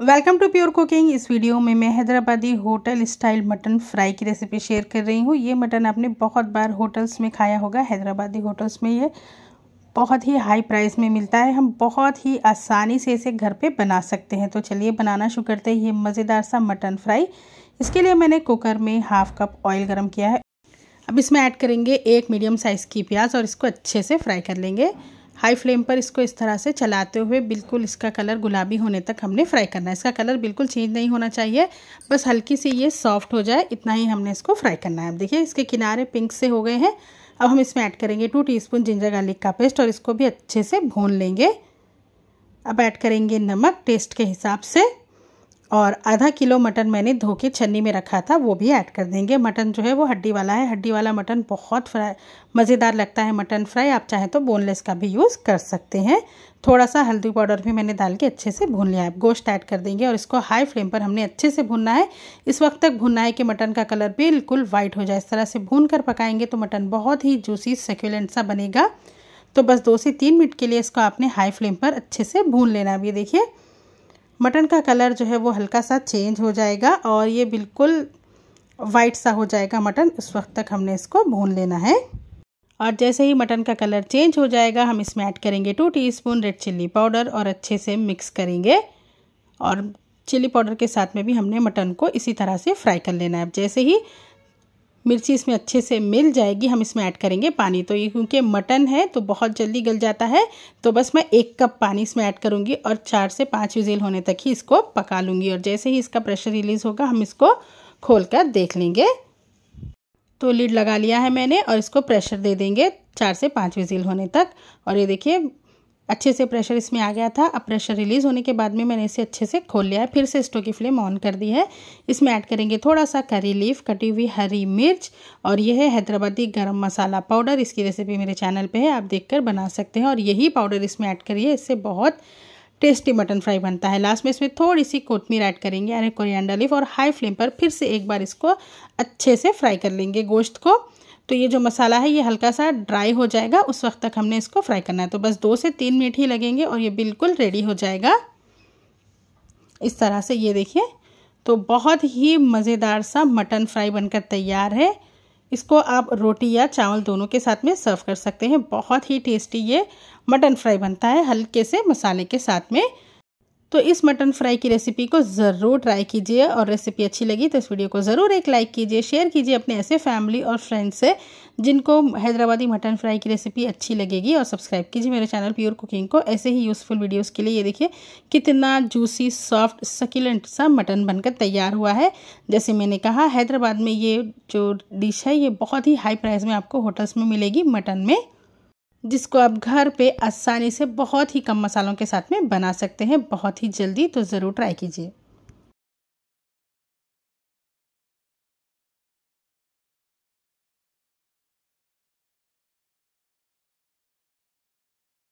welcome to pure cooking इस video में मैं Hyderabadi hotel style mutton fry की रेसिपी शेयर कर रही हूँ ये मटन आपने बहुत बार होटल्स में खाया होगा हैदराबादी होटल्स में ये बहुत ही हाई प्राइस में मिलता है हम बहुत ही आसानी से इसे घर पे बना सकते हैं तो चलिए बनाना शुरू करते हैं ये मज़ेदार सा मटन फ्राई इसके लिए मैंने कुकर में हाफ़ कप ऑयल गर्म किया है अब इसमें ऐड करेंगे एक मीडियम साइज़ की प्याज और इसको अच्छे से फ्राई कर लेंगे हाई फ्लेम पर इसको इस तरह से चलाते हुए बिल्कुल इसका कलर गुलाबी होने तक हमने फ्राई करना है इसका कलर बिल्कुल चेंज नहीं होना चाहिए बस हल्की सी ये सॉफ्ट हो जाए इतना ही हमने इसको फ्राई करना है अब देखिए इसके किनारे पिंक से हो गए हैं अब हम इसमें ऐड करेंगे टू टी जिंजर गार्लिक का पेस्ट और इसको भी अच्छे से भून लेंगे अब ऐड करेंगे नमक टेस्ट के हिसाब से और आधा किलो मटन मैंने धो के छन्नी में रखा था वो भी ऐड कर देंगे मटन जो है वो हड्डी वाला है हड्डी वाला मटन बहुत फ्राई मज़ेदार लगता है मटन फ्राई आप चाहें तो बोनलेस का भी यूज़ कर सकते हैं थोड़ा सा हल्दी पाउडर भी मैंने डाल के अच्छे से भून लिया है गोश्त ऐड कर देंगे और इसको हाई फ्लेम पर हमने अच्छे से भूनना है इस वक्त तक भूनना है कि मटन का कलर बिल्कुल वाइट हो जाए इस तरह से भून कर पकाएंगे तो मटन बहुत ही जूसी सेक्यूलेंट सा बनेगा तो बस दो से तीन मिनट के लिए इसको आपने हाई फ्लेम पर अच्छे से भून लेना अब ये देखिए मटन का कलर जो है वो हल्का सा चेंज हो जाएगा और ये बिल्कुल वाइट सा हो जाएगा मटन उस वक्त तक हमने इसको भून लेना है और जैसे ही मटन का कलर चेंज हो जाएगा हम इसमें ऐड करेंगे two teaspoon red chilli powder और अच्छे से मिक्स करेंगे और चिल्ली पाउडर के साथ में भी हमने मटन को इसी तरह से फ्राई कर लेना है अब जैसे ही मिर्ची इसमें अच्छे से मिल जाएगी हम इसमें ऐड करेंगे पानी तो ये क्योंकि मटन है तो बहुत जल्दी गल जाता है तो बस मैं एक कप पानी इसमें ऐड करूँगी और चार से पाँच विजिल होने तक ही इसको पका लूँगी और जैसे ही इसका प्रेशर रिलीज़ होगा हम इसको खोल कर देख लेंगे तो लीड लगा लिया है मैंने और इसको प्रेशर दे देंगे चार से पाँच विजिल होने तक और ये देखिए अच्छे से प्रेशर इसमें आ गया था अब प्रेशर रिलीज़ होने के बाद में मैंने इसे अच्छे से खोल लिया है फिर से स्टोव की फ्लेम ऑन कर दी है इसमें ऐड करेंगे थोड़ा सा करी लीफ कटी हुई हरी मिर्च और यह है हैदराबादी गरम मसाला पाउडर इसकी रेसिपी मेरे चैनल पे है आप देखकर बना सकते हैं और यही पाउडर इसमें ऐड करिए इससे बहुत टेस्टी मटन फ्राई बनता है लास्ट में इसमें थोड़ी सी कोतमीर ऐड करेंगे यानी कोरिएंडर लीफ और हाई फ्लेम पर फिर से एक बार इसको अच्छे से फ्राई कर लेंगे गोश्त को तो ये जो मसाला है ये हल्का सा ड्राई हो जाएगा उस वक्त तक हमने इसको फ्राई करना है तो बस दो से तीन मिनट ही लगेंगे और ये बिल्कुल रेडी हो जाएगा इस तरह से ये देखिए तो बहुत ही मज़ेदार सा मटन फ्राई बनकर तैयार है इसको आप रोटी या चावल दोनों के साथ में सर्व कर सकते हैं बहुत ही टेस्टी ये मटन फ्राई बनता है हल्के से मसाले के साथ में तो इस मटन फ्राई की रेसिपी को ज़रूर ट्राई कीजिए और रेसिपी अच्छी लगी तो इस वीडियो को ज़रूर एक लाइक कीजिए शेयर कीजिए अपने ऐसे फैमिली और फ्रेंड्स से जिनको हैदराबादी मटन फ्राई की रेसिपी अच्छी लगेगी और सब्सक्राइब कीजिए मेरे चैनल प्योर कुकिंग को ऐसे ही यूज़फुल वीडियोस के लिए ये देखिए कितना जूसी सॉफ्ट सकिलेंट सा मटन बनकर तैयार हुआ है जैसे मैंने कहा हैदराबाद में ये जो डिश है ये बहुत ही हाई प्राइस में आपको होटल्स में मिलेगी मटन में जिसको आप घर पे आसानी से बहुत ही कम मसालों के साथ में बना सकते हैं बहुत ही जल्दी तो ज़रूर ट्राई कीजिए